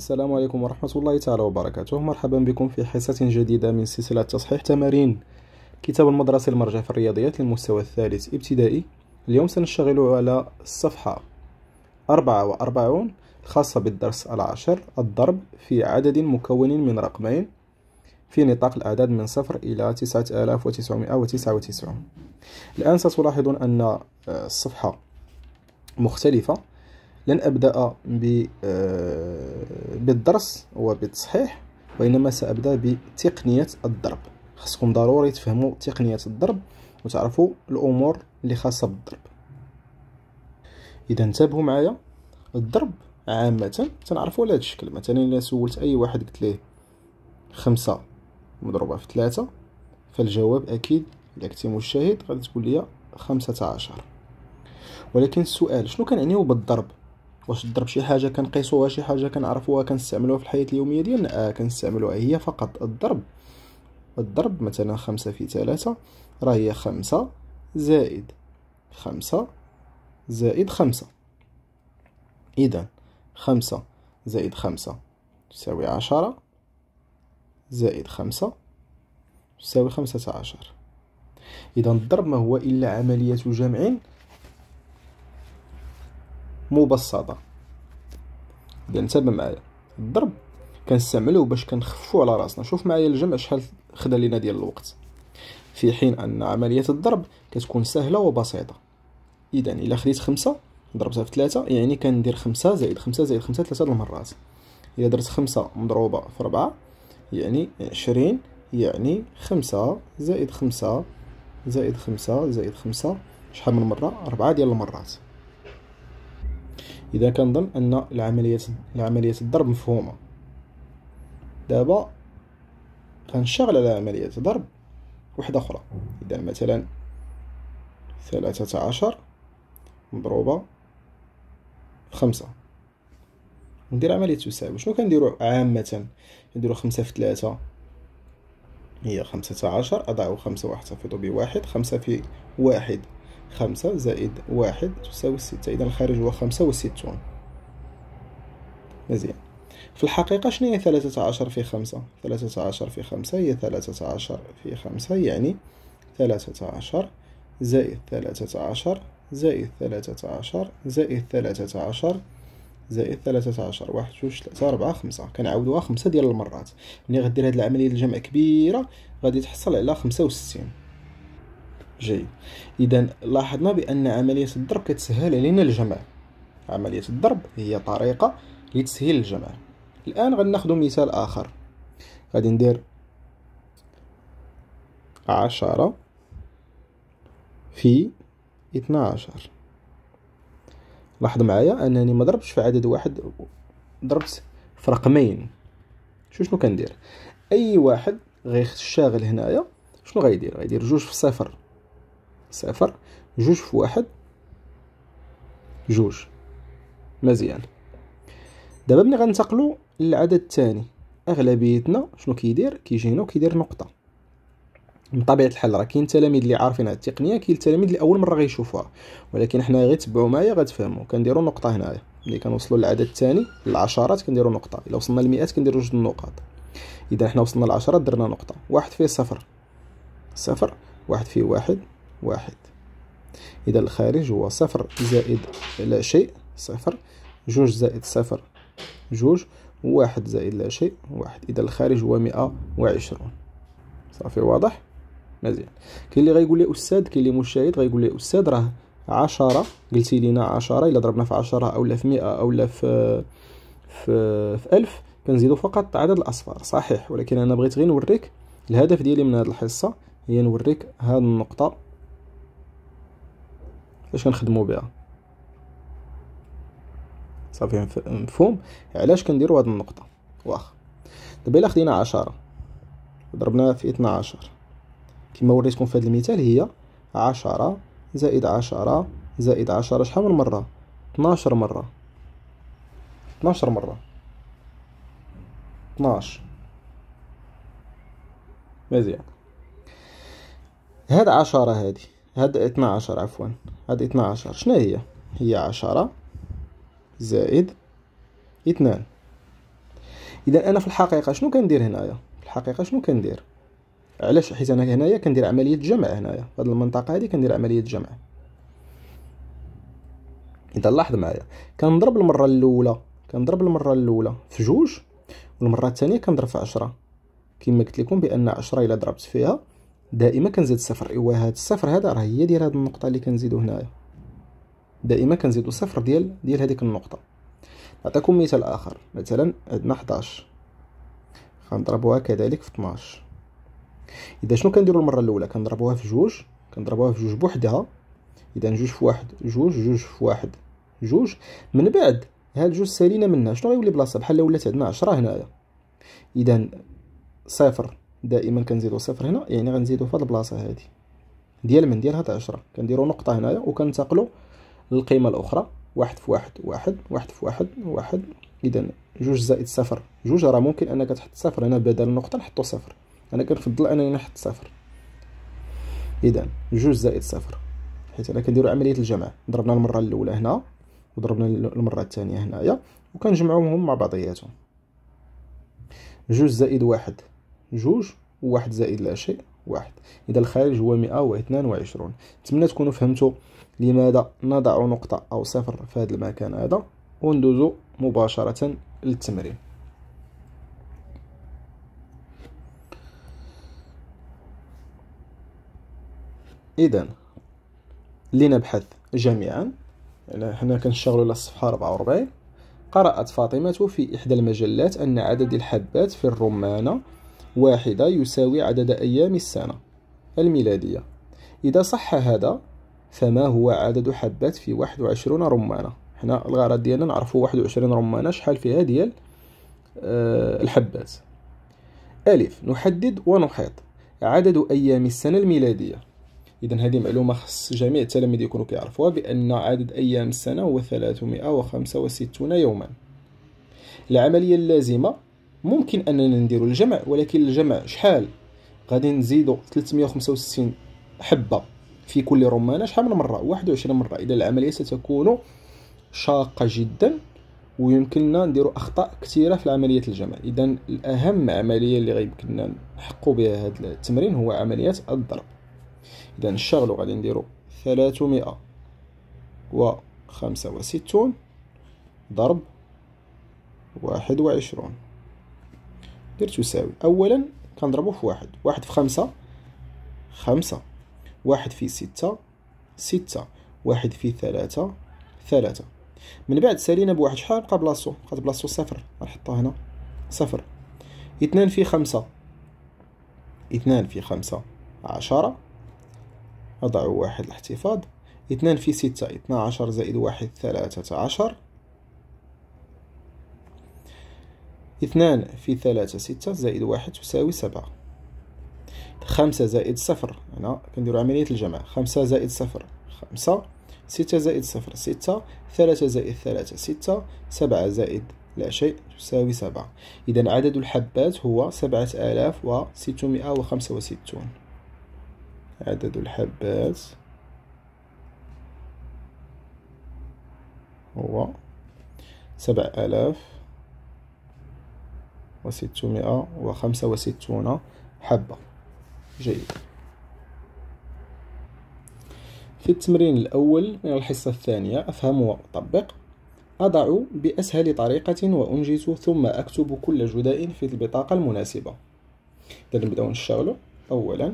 السلام عليكم ورحمة الله تعالى وبركاته مرحبا بكم في حصة جديدة من سلسلة تصحيح تمارين كتاب المدرسة المرجع في الرياضيات للمستوى الثالث ابتدائي اليوم سنشتغل على الصفحة 44 الخاصة بالدرس العاشر الضرب في عدد مكون من رقمين في نطاق الأعداد من صفر إلى 9999 الآن ستلاحظون أن آه، الصفحة مختلفة لن أبدأ آه، بالدرس وبالتصحيح وإنما سأبدأ بتقنية الضرب خاصكم ضروري تفهموا تقنية الضرب وتعرفوا الأمور اللي خاصة بالضرب إذا انتبهوا معايا الضرب عامة تنعرفوا على هذا الشكل مثلا إلا سولت أي واحد قلت ليه خمسة مضروبة في ثلاثة فالجواب أكيد إلا كنتي الشاهد غادي تقول لي خمسة عشر ولكن السؤال شنو كنعنيو بالضرب واش الضرب شي حاجه كنقيسوها شي حاجه كنعرفوها كنستعملوها في الحياه اليوميه ديالنا اه كنستعملوها هي فقط الضرب الضرب مثلا خمسة في ثلاثة راه هي خمسة زائد خمسة زائد خمسة إذا خمسة زائد خمسة تساوي عشرة زائد خمسة تساوي خمسة عشر إذا الضرب ما هو إلا عملية جمع مبسطه اذا نتابع يعني معايا الضرب كنستعملوه باش كنخفو على راسنا شوف معايا الجمع شحال خدا لينا ديال الوقت في حين ان عمليه الضرب كتكون سهله وبسيطه اذا الا خديت خمسة ضربتها في ثلاثة يعني كندير خمسة زائد خمسة زائد خمسة ثلاثة المرات الا درت خمسة مضروبه في ربعة يعني عشرين يعني خمسة زائد خمسة زائد خمسة زائد خمسة شحال من مرة ربعة ديال المرات اذا كنظن ان العمليه العمليه الضرب مفهومه دابا غنشتغل على عمليه ضرب وحده اخرى اذا مثلا ثلاثة عشر مضروبة خمسة ندير عملية تساوي شنو كنديرو عامة كنديرو خمسة في ثلاثة هي خمسة عشر أضع خمسة واحتفظ بواحد خمسة في واحد خمسة زائد واحد تساوي ستة إذا الخارج هو خمسة وستون مزيان في الحقيقة شنو هي ثلاثة عشر في خمسة ثلاثة عشر في خمسة هي ثلاثة عشر في خمسة يعني ثلاثة عشر زائد ثلاثة عشر زائد ثلاثة عشر زائد ثلاثة عشر زائد ثلاثة عشر واحد جوج ثلاثة أربعة خمسة كنعاودوها خمسة ديال المرات ملي غدير هاد العملية الجمع كبيرة غادي تحصل على خمسة وستين جيد اذا لاحظنا بان عمليه الضرب كتسهل علينا الجمع عمليه الضرب هي طريقه لتسهيل الجمع الان غناخذ مثال اخر غادي ندير عشرة في اثنا عشر لاحظ معايا انني ما ضربتش في عدد واحد ضربت في رقمين شو شنو كندير اي واحد غيشتغل هنايا شنو غيدير غيدير جوج في صفر صفر جوج في واحد جوج مزيان دابا ملي غنتقلو للعدد الثاني اغلبيتنا شنو كيدير كيجي هنا وكيدير نقطه من طبيعه الحال راه كاين التلاميذ اللي عارفين هاد التقنيه كاين التلاميذ اللي اول مره غيشوفوها ولكن حنا غير تبعوا معايا غتفهموا كنديروا نقطه هنايا ملي كنوصلوا للعدد الثاني العشرات كنديروا نقطه الا وصلنا للمئات كنديروا جوج النقاط اذا حنا وصلنا للعشرات درنا نقطه واحد فيه صفر صفر واحد فيه واحد واحد إذا الخارج هو صفر زائد لا شيء صفر جوج زائد صفر جوج واحد زائد لا شيء واحد إذا الخارج هو مئة وعشرون صافي واضح مزيان كاين اللي غايقول لي أستاذ كاين اللي مشاهد غايقول لي أستاذ راه عشرة قلتي لينا عشرة إلا ضربنا في عشرة أولا في مئة أولا في في, في ألف كنزيدو فقط عدد الأصفار صحيح ولكن أنا بغيت غير نوريك الهدف ديالي من هاد الحصة هي نوريك هاد النقطة باش كنخدمو بها صافي مفهوم علاش كنديرو هاد النقطه واخا دابا الا خدينا عشرة ضربناها في اثنا عشر كما وريتكم في هاد المثال هي عشرة زائد عشرة زائد عشرة شحال من مره اثناشر مره اثناشر مره 12 مزيان هاد عشرة هادي هاد اثنا عشر عفوا هاد اثنا عشر شنو هي هي عشرة زائد اثنان اذا انا في الحقيقه شنو كندير هنايا في الحقيقه شنو كندير علاش حيت انا هنايا كندير عمليه جمع هنايا في هاد المنطقه هادي كندير عمليه جمع اذا لاحظ معايا كنضرب المره الاولى كنضرب المره الاولى في جوج والمره الثانيه كنضرب في عشرة كما قلت لكم بان عشرة الا ضربت فيها دائما كنزيد صفر ايوا هاد الصفر هذا راه هي ديال هاد النقطه اللي كنزيدو هنايا دائما كنزيدو صفر ديال ديال هذيك النقطه نعطيكم مثال اخر مثلا عندنا 11 غنضربوها كذلك في 12 اذا شنو كنديروا المره الاولى كنضربوها في جوج كنضربوها في جوج بوحدها اذا جوج في واحد جوج جوج في واحد جوج من بعد هاد جوج سالينا منها شنو غيولي بلاصه بحال ولات عندنا 10 هنايا اذا صفر دائما كنزيدو صفر هنا يعني غنزيدو في هاد البلاصه هادي ديال من ديال هاد عشرة كنديرو نقطه هنايا وكننتقلو للقيمه الاخرى واحد في واحد واحد واحد في واحد واحد اذا جوج زائد صفر جوج راه ممكن انك تحط صفر هنا بدل النقطه نحطو صفر انا كنفضل انني نحط صفر اذا جوج زائد صفر حيت انا كنديرو عمليه الجمع ضربنا المره الاولى هنا وضربنا المره الثانيه هنايا وكنجمعوهم مع بعضياتهم جوج زائد واحد جوج وواحد زائد لا شيء واحد إذا الخارج هو 122 نتمنى تكونوا فهمتوا لماذا نضع نقطة أو صفر في هذا المكان هذا وندوزو مباشرة للتمرين إذا لنبحث جميعا هنا كنشتغلوا على الصفحة 44 قرأت فاطمة في إحدى المجلات أن عدد الحبات في الرمانة واحدة يساوي عدد أيام السنة الميلادية إذا صح هذا فما هو عدد حبات في واحد وعشرون رمانة حنا الغرض ديالنا نعرفو واحد وعشرين رمانة شحال فيها ديال أه الحبات ألف نحدد ونحيط عدد أيام السنة الميلادية إذا هذه معلومة خص جميع التلاميذ يكونوا كيعرفوها بأن عدد أيام السنة هو 365 يوما العملية اللازمة ممكن اننا نديرو الجمع ولكن الجمع شحال غادي نزيدو 365 حبه في كل رمانه شحال من مره 21 مره اذا العمليه ستكون شاقه جدا ويمكننا نديرو اخطاء كثيره في عمليه الجمع اذا الاهم عمليه اللي غيمكننا نحقو بها هذا التمرين هو عمليه الضرب اذا الشغل غادي نديرو 300 و 65 ضرب 21 دير تساوي أولا كنضربو في واحد واحد في خمسة خمسة واحد في ستة ستة واحد في ثلاثة ثلاثة من بعد سالينا بواحد شحال بقى بلاصتو بقات بلاصتو صفر غنحطها هنا صفر اثنان في خمسة اثنان في خمسة عشرة أضع واحد الاحتفاظ اثنان في ستة اثنا عشر زائد واحد ثلاثة عشر اثنان في ثلاثة ستة زائد واحد تساوي سبعة خمسة زائد صفر أنا كنديرو عملية الجمع خمسة زائد صفر خمسة ستة زائد صفر ستة ثلاثة زائد ثلاثة ستة سبعة زائد لا شيء تساوي سبعة إذا عدد الحبات هو سبعة آلاف وستمائة وخمسة وستون عدد الحبات هو سبعة آلاف وستمائة وخمسة وستون حبة جيد في التمرين الأول من الحصة الثانية أفهم وأطبق أضع بأسهل طريقة وأنجز ثم أكتب كل جداء في البطاقة المناسبة إذا نبدأ نشتغل أولا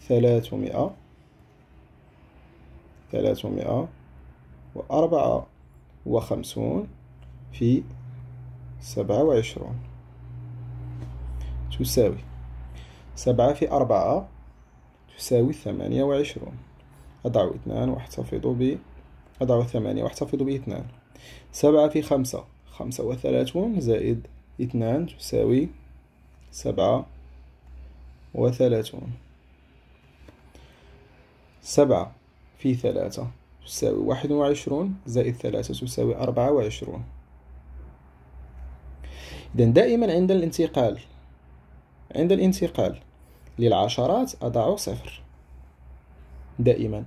ثلاثمائة ثلاثمائة وأربعة وخمسون في سبعة وعشرون تساوي سبعة في أربعة تساوي ثمانية وعشرون أضع اثنان واحتفظ ب أضع ثمانية واحتفظ باثنان سبعة في خمسة خمسة وثلاثون زائد اثنان تساوي سبعة وثلاثون سبعة في ثلاثة تساوي واحد وعشرون زائد ثلاثة تساوي أربعة وعشرون إذا دائما عند الانتقال عند الانتقال للعشرات أضع صفر دائما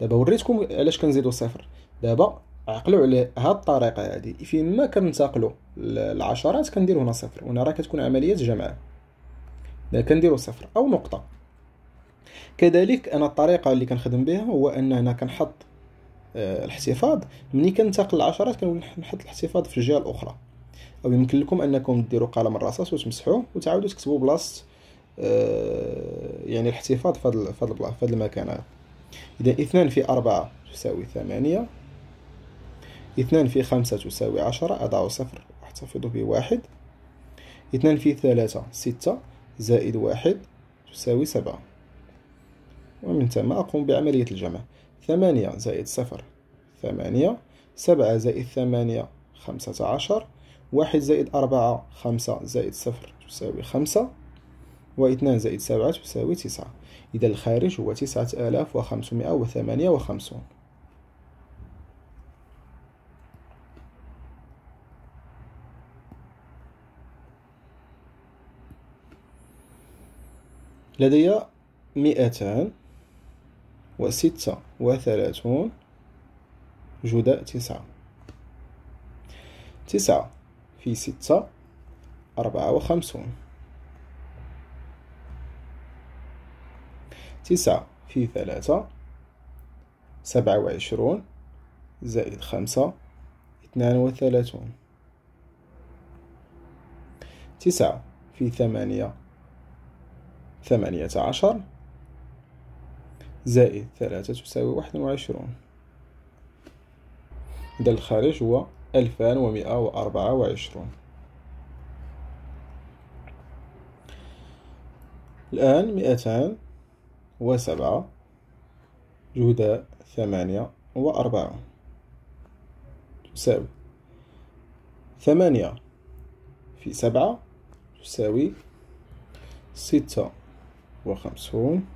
دابا وريتكم علاش كنزيدو صفر دابا عقلوا على هاد الطريقه هادي فين ما كننتقلوا للعشرات كنديروا هنا صفر وهنا راه كتكون عمليه جمع كنديروا صفر او نقطه كذلك انا الطريقه اللي كنخدم بها هو ان هنا كنحط آه، الاحتفاظ ملي كننتقل العشرات كنحط نحط الاحتفاظ في الجهه الاخرى او يمكن لكم انكم ديروا قلم الرصاص وتمسحوه وتعاودوا تكتبوا بلاصه آه يعني الاحتفاظ في هذا في هذا في هذا المكان اذا اثنان في أربعة تساوي ثمانية اثنان في خمسة تساوي عشرة أضع صفر واحتفظ بواحد اثنان في ثلاثة ستة زائد واحد تساوي سبعة ومن ثم أقوم بعملية الجمع ثمانية زائد صفر ثمانية سبعة زائد ثمانية خمسة عشر واحد زائد أربعة خمسة زائد صفر تساوي خمسة واثنان زائد سبعة تساوي تسعة إذا الخارج هو تسعة آلاف وخمسمائة وثمانية وخمسون لدي مئتان وستة وثلاثون جداء تسعة تسعة في ستة أربعة وخمسون تسعة في ثلاثة سبعة وعشرون زائد خمسة اثنان وثلاثون تسعة في ثمانية ثمانية عشر زائد ثلاثة تساوي واحد وعشرون ده الخارج هو ألفان ومئة وأربعة وعشرون الآن مئتان وسبعة جهد ثمانية وأربعة تساوي ثمانية في سبعة تساوي ستة وخمسون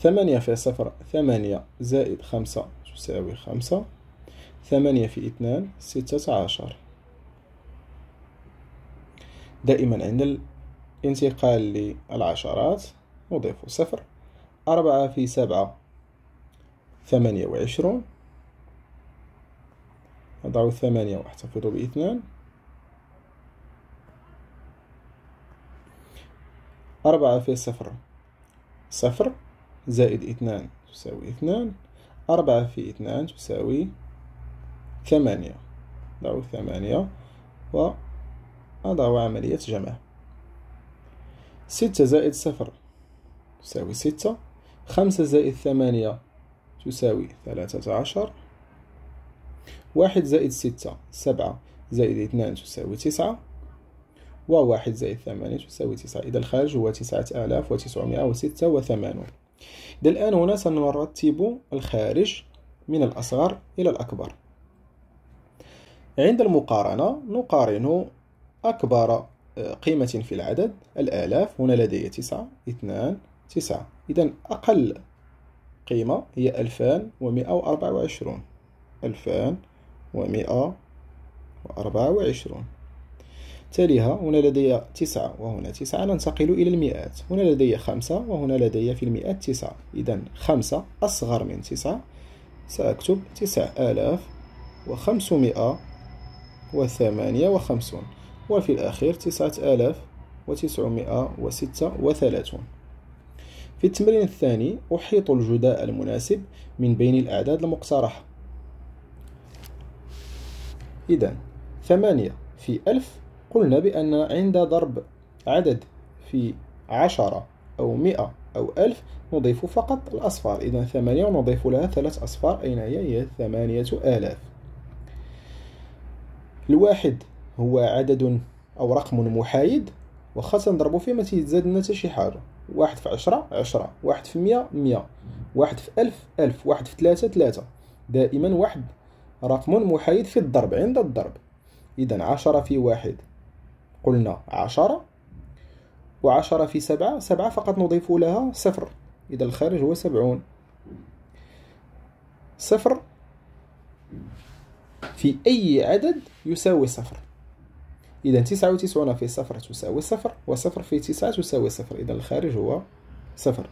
ثمانية في صفر ثمانية زائد خمسة تساوي خمسة ثمانية في اثنان ستة عشر دائما عند الانتقال للعشرات نضيف صفر أربعة في سبعة ثمانية وعشرون نضع ثمانية واحتفظ باثنان أربعة في صفر صفر زائد اثنان تساوي اثنان أربعة في اثنان تساوي ثمانية ضعوا ثمانية وأضعوا عملية جمع ستة زائد صفر تساوي ستة خمسة زائد ثمانية تساوي ثلاثة عشر واحد زائد ستة سبعة زائد اثنان تساوي تسعة وواحد زائد ثمانية تساوي تسعة إذا الخارج هو تسعة آلاف وتسعمائة وستة وثمانون إذا الآن هنا سنرتب الخارج من الأصغر إلى الأكبر عند المقارنة نقارن أكبر آه، قيمة في العدد الآلاف هنا لدي تسعة اثنان تسعة إذا أقل قيمة هي ألفان ومئة وأربعة وعشرون ألفان ومئة وأربعة وعشرون تاليها هنا لدي تسعة وهنا تسعة ننتقل إلى المئات هنا لدي خمسة وهنا لدي في المئات تسعة إذا خمسة أصغر من تسعة سأكتب تسع آلاف وخمسمائة وثمانية وخمسون وفي الأخير تسعة آلاف وتسعمائة وستة وثلاثون في التمرين الثاني أحيط الجداء المناسب من بين الأعداد المقترحة إذا ثمانية في ألف قلنا بأن عند ضرب عدد في عشرة أو مئة أو ألف نضيف فقط الأصفار إذا ثمانية ونضيف لها ثلاث أصفار أين هي؟ هي ثمانية آلاف الواحد هو عدد أو رقم محايد وخاصة نضربو فيه ما تيتزاد لنا حتى شي حاجة واحد في عشرة عشرة واحد في مية مية واحد في ألف ألف واحد في ثلاثة ثلاثة دائما واحد رقم محايد في الضرب عند الضرب إذا عشرة في واحد قلنا عشرة وعشرة في سبعة سبعة فقط نضيف لها صفر إذا الخارج هو سبعون صفر في أي عدد يساوي صفر إذا تسعة وتسعون في صفر تساوي صفر وصفر في تسعة تساوي صفر إذا الخارج هو صفر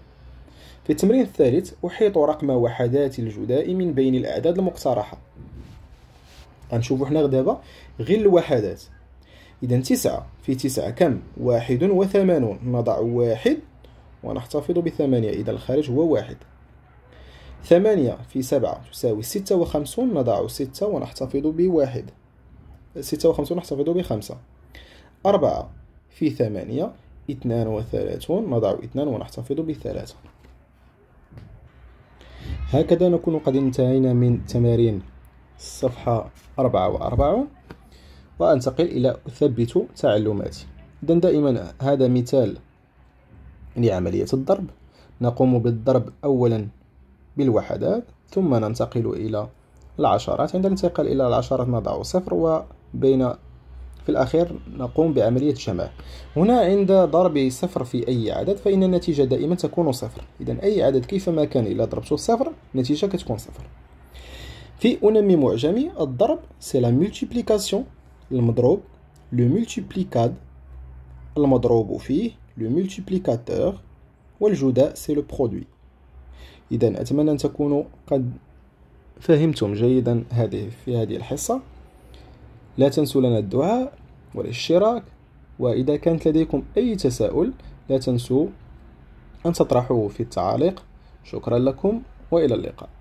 في التمرين الثالث أحيط رقم وحدات الجداء من بين الأعداد المقترحة غنشوفو حنا دابا غير الوحدات إذا تسعة في تسعة كم واحد وثمانون نضع واحد ونحتفظ بثمانية إذا الخارج هو واحد ثمانية في سبعة تساوي ستة وخمسون نضع ستة ونحتفظ بواحد ستة وخمسون نحتفظ بخمسة أربعة في ثمانية اثنان وثلاثون نضع اثنان ونحتفظ بثلاثة هكذا نكون قد انتهينا من تمارين الصفحة أربعة وأربعة وأنتقل إلى أثبت تعلماتي إذا دائما هذا مثال لعملية الضرب نقوم بالضرب أولا بالوحدات ثم ننتقل إلى العشرات عند الانتقال إلى العشرات نضع صفر وبين في الأخير نقوم بعملية جمع هنا عند ضرب صفر في أي عدد فإن النتيجة دائما تكون صفر إذا أي عدد كيفما كان إلا ضربته صفر النتيجة كتكون صفر في أنمي معجمي الضرب سي لا مولتيبليكاسيون المضروب لو مولتيبليكاد المضروب فيه لو مولتيبليكاتور والجداء سي لو برودوي إذا أتمنى أن تكونوا قد فهمتم جيدا هذه في هذه الحصة لا تنسوا لنا الدعاء والاشتراك وإذا كانت لديكم أي تساؤل لا تنسوا أن تطرحوه في التعاليق شكرا لكم وإلى اللقاء